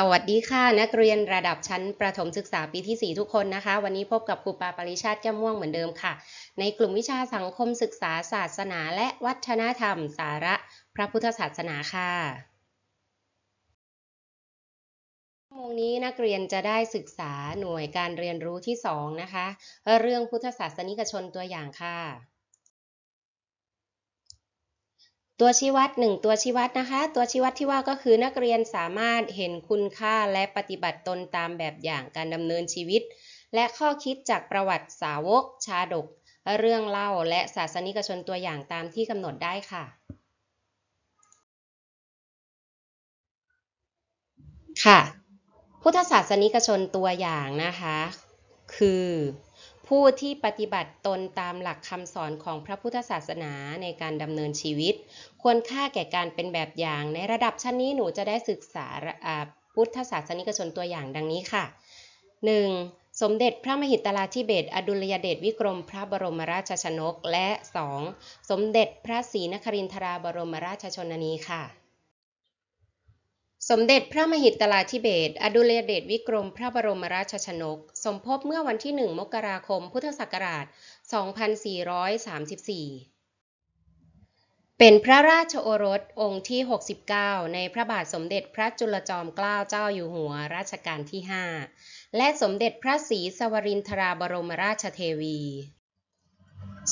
สวัสดีค่ะนักเรียนระดับชั้นประถมศึกษาปีที่ 4 ทุกคนนะคะ วันนี้พบกับครูปาปริชาติแก้มม่วงเหมือนเดิมค่ะ ในกลุ่มวิชาสังคมศึกษาศาสนาและวัฒนธรรม สาระพระพุทธศาสนาค่ะชั่วโมงนี้นักเรียนจะได้ศึกษาหน่วยการเรียนรู้ที่ 2 นะคะ เรื่องพุทธศาสนิกชนตัวอย่างค่ะตัวชี้วัดหนึ่งตัวชี้วัดนะคะตัวชี้วัดที่ว่าก็คือนักเรียนสามารถเห็นคุณค่าและปฏิบัติตนตามแบบอย่างการดำเนินชีวิต และข้อคิดจากประวัติสาวก ชาดก เรื่องเล่า และศาสนิกชนตัวอย่างตามที่กำหนดได้ค่ะค่ะ พุทธศาสนิกชนตัวอย่างนะคะ คือผู้ที่ปฏิบัติตนตามหลักคำสอนของพระพุทธศาสนาในการดำเนินชีวิต ควรค่าแก่การเป็นแบบอย่าง ในระดับชั้นนี้หนูจะได้ศึกษาพุทธศาสนิกชนตัวอย่างดังนี้ค่ะ 1. สมเด็จพระมหิตลาธิเบศอดุลยเดชวิกรมพระบรมราชชนก และ 2. สมเด็จพระศรีนครินทราบรมราชชนนีค่ะสมเด็จพระมหิตลาธิเบศอดุลยเดชวิกรมพระบรมราชชนก สมภพเมื่อวันที่ 1 มกราคมพุทธศักราช 2434 เป็นพระราชโอรสองค์ที่ 69 ในพระบาทสมเด็จพระจุลจอมเกล้าเจ้าอยู่หัว รัชกาลที่ 5 และสมเด็จพระศรีสวรินทราบรมราชเทวี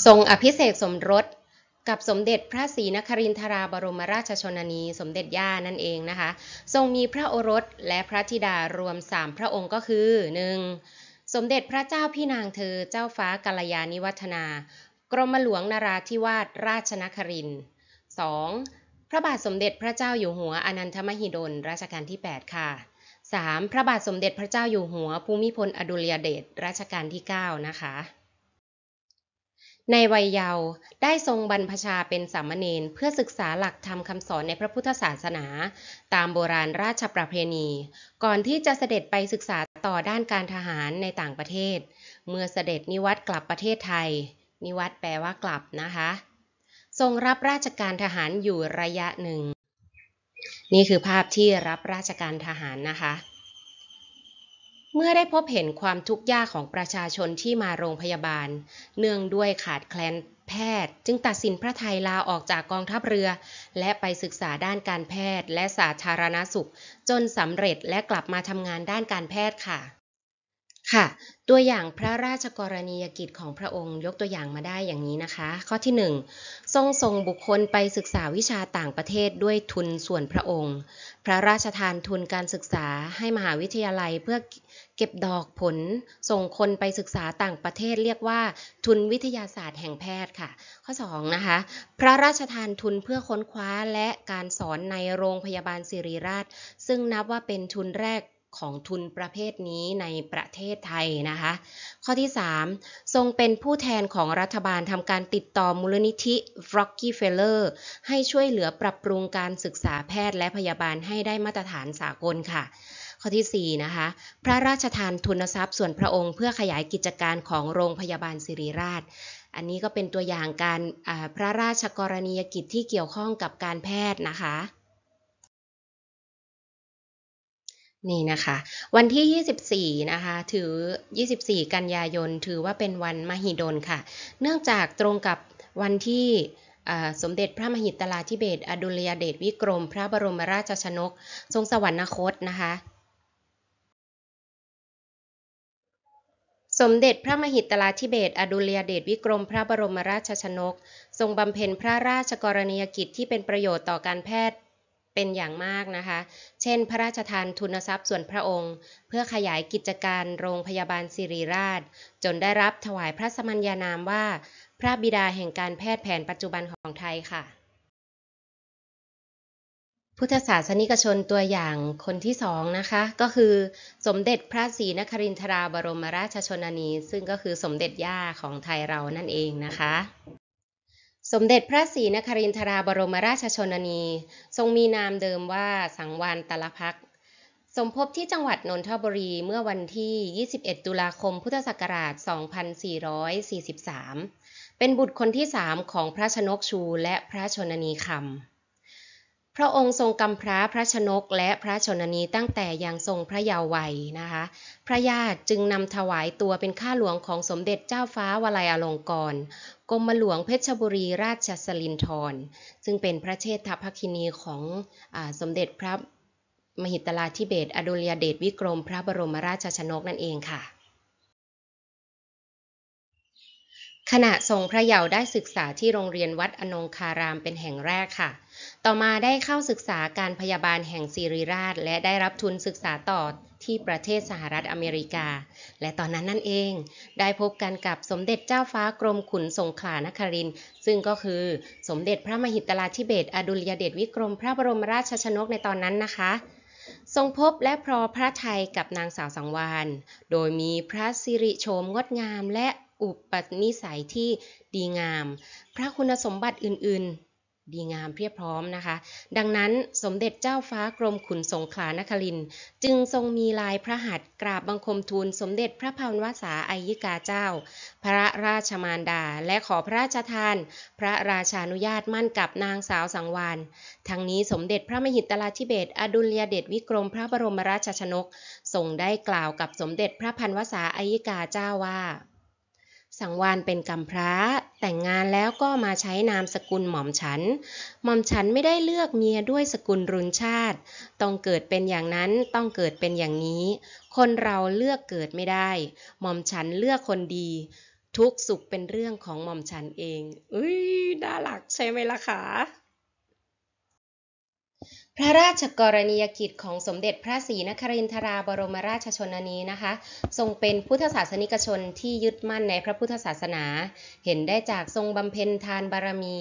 ทรงอภิเษกสมรสกับสมเด็จพระศรีนครินทราบรมราชชนนี สมเด็จย่านั่นเองนะคะ ทรงมีพระโอรสและพระธิดารวมสามพระองค์ก็คือ 1. สมเด็จพระเจ้าพี่นางเธอ เจ้าฟ้ากัลยาณิวัฒนา กรมหลวงนาราธิวาสราชนครินสองพระบาทสมเด็จพระเจ้าอยู่หัวอนันทมหิดลรัชกาลที่ 8 ค่ะ 3. พระบาทสมเด็จพระเจ้าอยู่หัวภูมิพลอดุลยเดชรัชกาลที่ 9 นะคะในวัยเยาว์ได้ทรงบรรพชาเป็นสามเณรเพื่อศึกษาหลักธรรมคำสอนในพระพุทธศาสนา ตามโบราณราชประเพณี ก่อนที่จะเสด็จไปศึกษาต่อด้านการทหารในต่างประเทศ เมื่อเสด็จนิวัตกลับประเทศไทย นิวัตแปลว่ากลับนะคะ ทรงรับราชการทหารอยู่ระยะหนึ่ง นี่คือภาพที่รับราชการทหารนะคะเมื่อได้พบเห็นความทุกข์ยากของประชาชนที่มาโรงพยาบาล เนื่องด้วยขาดแคลนแพทย์ จึงตัดสินพระไทยลาออกจากกองทัพเรือ และไปศึกษาด้านการแพทย์และสาธารณสุข จนสำเร็จและกลับมาทำงานด้านการแพทย์ค่ะค่ะตัวอย่างพระราชกรณียกิจของพระองค์ ยกตัวอย่างมาได้อย่างนี้นะคะ ข้อที่ 1 ทรงส่งบุคคลไปศึกษาวิชาต่างประเทศด้วยทุนส่วนพระองค์ พระราชทานทุนการศึกษาให้มหาวิทยาลัยเพื่อเก็บดอกผล ส่งคนไปศึกษาต่างประเทศ เรียกว่า ทุนวิทยาศาสตร์แห่งแพทย์ค่ะ ข้อ2นะคะพระราชทานทุนเพื่อค้นคว้าและการสอนในโรงพยาบาลสิริราชซึ่งนับว่าเป็นทุนแรกของทุนประเภทนี้ในประเทศไทยนะคะ ข้อที่3ทรงเป็นผู้แทนของรัฐบาลทำการติดต่อมูลนิธิร็อกกี้เฟลเลอร์ให้ช่วยเหลือปรับปรุงการศึกษาแพทย์และพยาบาลให้ได้มาตรฐานสากลค่ะ ข้อที่4นะคะพระราชทานทุนทรัพย์ส่วนพระองค์เพื่อขยายกิจการของโรงพยาบาลสิริราช อันนี้ก็เป็นตัวอย่างการพระราชกรณียกิจที่เกี่ยวข้องกับการแพทย์นะคะนี่นะคะ วันที่ 24 นะคะถือ 24 กันยายนถือว่าเป็นวันมหิดลค่ะเนื่องจากตรงกับวันที่สมเด็จพระมหิตลาธิเบศอดุลยเดชวิกรมพระบรมราชชนก ทรงสวรรคตนะคะสมเด็จพระมหิตลาธิเบศอดุลยเดชวิกรม พระบรมราชชนก ทรงบำเพ็ญพระราชกรณียกิจที่เป็นประโยชน์ต่อการแพทย์เป็นอย่างมากนะคะ เช่น พระราชทานทุนทรัพย์ส่วนพระองค์ เพื่อขยายกิจการโรงพยาบาลสิริราช จนได้รับถวายพระสมัญญานามว่าพระบิดาแห่งการแพทย์แผนปัจจุบันของไทยค่ะ พุทธศาสนิกชนตัวอย่างคนที่สองนะคะก็คือสมเด็จพระศรีนครินทราบรมราชชนนีซึ่งก็คือสมเด็จย่าของไทยเรานั่นเองนะคะสมเด็จพระศรีนครินทราบรมราชชนนี ทรงมีนามเดิมว่าสังวานตลพัก สมภพที่จังหวัดนนทบุรีเมื่อวันที่ 21 ตุลาคมพุทธศักราช 2443 เป็นบุตรคนที่สามของพระชนกชูและพระชนนีคำพระองค์ทรงกำพร้าพระชนกและพระชนนีตั้งแต่ยังทรงพระเยาว์วัยนะคะ พระญาติจึงนำถวายตัวเป็นข้าหลวงของสมเด็จเจ้าฟ้าวลัยอลงกรกรมหลวงเพชรบุรีราชสลินทรซึ่งเป็นพระเชษฐภคินีของอสมเด็จพระมหิตลาธิเบศอดุลยเดชวิกรมพระบรมราชชนกนั่นเองค่ะขณะทรงพระเยาว์ได้ศึกษาที่โรงเรียนวัดอนงคารามเป็นแห่งแรกค่ะ ต่อมาได้เข้าศึกษาการพยาบาลแห่งซิริราช และได้รับทุนศึกษาต่อที่ประเทศสหรัฐอเมริกา และตอนนั้นนั่นเองได้พบกันกับสมเด็จเจ้าฟ้ากรมขุนสงขลานคริน ซึ่งก็คือสมเด็จพระมหิตลาธิเบศอดุลยเดชวิกรมพระบรมราชชนกในตอนนั้นนะคะ ทรงพบและพรอพระไทยกับนางสาวสังวานโดยมีพระสิริโฉมงดงามและอุปนิสัยที่ดีงาม พระคุณสมบัติอื่นๆ ดีงามเพียบพร้อมนะคะ ดังนั้นสมเด็จเจ้าฟ้ากรมขุนสงขลานคริน จึงทรงมีลายพระหัตถ์กราบบังคมทูล สมเด็จพระพาวษาอายิกาเจ้า พระราชมารดา และขอพระราชทาน พระราชานุญาตมั่นกับนางสาวสังวานทั้งนี้สมเด็จพระมหิตราธิเบศอดุลยเดชวิกรมพระบรมราชชนกทรงได้กล่าวกับสมเด็จพระพันวษาอายิกาเจ้าว่าสังวานเป็นกำมพร้าแต่งงานแล้วก็มาใช้นามสกุลหม่อมฉัน หม่อมฉันไม่ได้เลือกเมียด้วยสกุลรุนชาติ ต้องเกิดเป็นอย่างนั้นต้องเกิดเป็นอย่างนี้ คนเราเลือกเกิดไม่ได้หม่อมฉันเลือกคนดี ทุกสุขเป็นเรื่องของหม่อมฉันเองอุ้ยน่ารัก ใช่ไหมล่ะคะพระราชกรณียกิจของสมเด็จพระศรีนครินทราบรมราชชนนีนะคะ ทรงเป็นพุทธศาสนิกชนที่ยึดมั่นในพระพุทธศาสนา เห็นได้จากทรงบำเพ็ญทานบารมี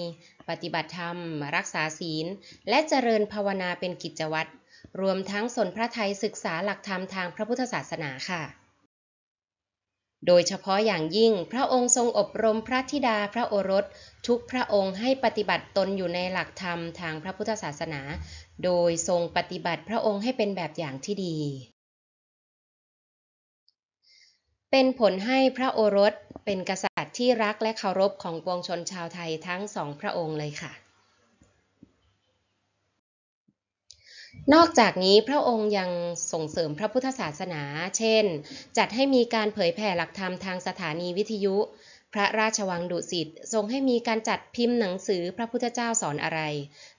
ปฏิบัติธรรมรักษาศีล และเจริญภาวนาเป็นกิจวัตรรวมทั้งสนพระไทยศึกษาหลักธรรมทางพระพุทธศาสนาค่ะ โดยเฉพาะอย่างยิ่งพระองค์ทรงอบรมพระธิดาพระโอรส ทุกพระองค์ให้ปฏิบัติตนอยู่ในหลักธรรมทางพระพุทธศาสนาโดยทรงปฏิบัติพระองค์ให้เป็นแบบอย่างที่ดี เป็นผลให้พระโอรสเป็นกษัตริย์ที่รักและเคารพของปวงชนชาวไทยทั้งสองพระองค์เลยค่ะ นอกจากนี้พระองค์ยังส่งเสริมพระพุทธศาสนา เช่น จัดให้มีการเผยแผ่หลักธรรมทางสถานีวิทยุพระราชวังดุสิตทรงให้มีการจัดพิมพ์หนังสือพระพุทธเจ้าสอนอะไร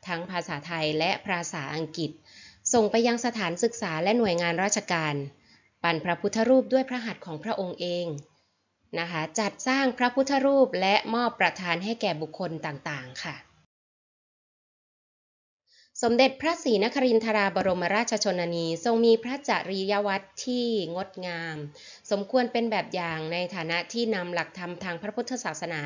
ทั้งภาษาไทยและภาษาอังกฤษส่งไปยังสถานศึกษาและหน่วยงานราชการ ปั่นพระพุทธรูปด้วยพระหัตถ์ของพระองค์เองนะคะจัดสร้างพระพุทธรูปและมอบประธานให้แก่บุคคลต่างๆ ค่ะสมเด็จพระศรีนครินทราบรมราชชนนีทรงมีพระจริยวัตรที่งดงาม สมควรเป็นแบบอย่างในฐานะที่นำหลักธรรมทางพระพุทธศาสนา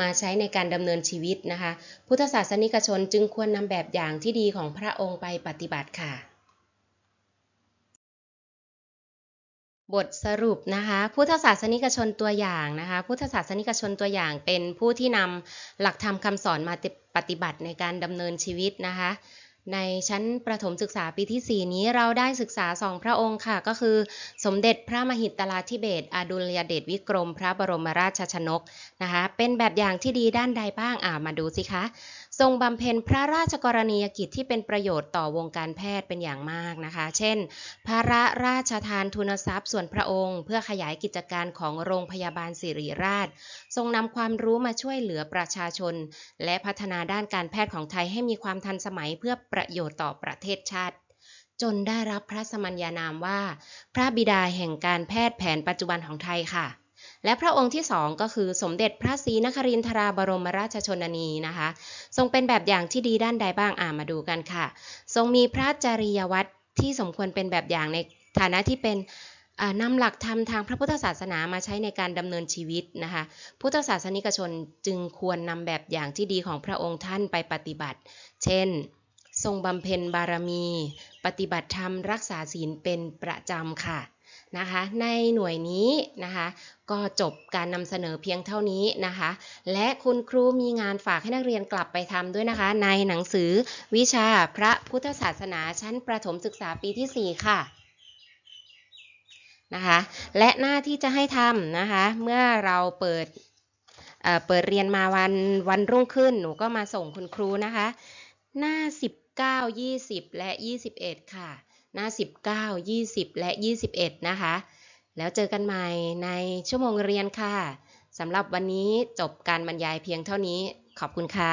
มาใช้ในการดำเนินชีวิตนะคะ พุทธศาสนิกชนจึงควรนำแบบอย่างที่ดีของพระองค์ไปปฏิบัติค่ะ บทสรุปนะคะพุทธศาสนิกชนตัวอย่างนะคะ พุทธศาสนิกชนตัวอย่างเป็นผู้ที่นำหลักธรรมคำสอนมาปฏิบัติในการดำเนินชีวิตนะคะในชั้นประถมศึกษาปีที่ 4 นี้เราได้ศึกษาสองพระองค์ค่ะ ก็คือ สมเด็จพระมหิตลาธิเบศอดุลยเดชวิกรม พระบรมราชชนก นะคะ เป็นแบบอย่างที่ดีด้านใดบ้าง อ่ามาดูสิคะทรงบำเพ็ญพระราชกรณียกิจที่เป็นประโยชน์ต่อวงการแพทย์เป็นอย่างมากนะคะ เช่น พระราชทานทุนทรัพย์ ส่วนพระองค์เพื่อขยายกิจการของโรงพยาบาลสิริราช ทรงนำความรู้มาช่วยเหลือประชาชน และพัฒนาด้านการแพทย์ของไทยให้มีความทันสมัยเพื่อประโยชน์ต่อประเทศชาติ จนได้รับพระสมัญญานามว่า พระบิดาแห่งการแพทย์แผนปัจจุบันของไทยค่ะและพระองค์ที่สองก็คือสมเด็จพระศรีนครินทราบรมราชชนนีนะคะ ทรงเป็นแบบอย่างที่ดีด้านใดบ้าง อ่ามาดูกันค่ะ ทรงมีพระจริยวัตร ที่สมควรเป็นแบบอย่างในฐานะที่เป็นนำหลักธรรมทางพระพุทธศาสนามาใช้ในการดำเนินชีวิตนะคะ พุทธศาสนิกชนจึงควรนำแบบอย่างที่ดีของพระองค์ท่านไปปฏิบัติ เช่น ทรงบำเพ็ญบารมี ปฏิบัติธรรมรักษาศีลเป็นประจำค่ะนะคะในหน่วยนี้นะคะก็จบการนำเสนอเพียงเท่านี้นะคะและคุณครูมีงานฝากให้นักเรียนกลับไปทำด้วยนะคะ ในหนังสือวิชาพระพุทธศาสนาชั้นประถมศึกษาปีที่ 4 ค่ะนะคะและหน้าที่จะให้ทำนะคะ เมื่อเราเปิดเเปิดเรียนมาวันวันรุ่งขึ้น หนูก็มาส่งคุณครูนะคะ หน้า 19 20 และ 21 ค่ะหน้า 19 20 และ 21 นะคะ แล้วเจอกันใหม่ในชั่วโมงเรียนค่ะ สำหรับวันนี้จบการบรรยายเพียงเท่านี้ขอบคุณค่ะ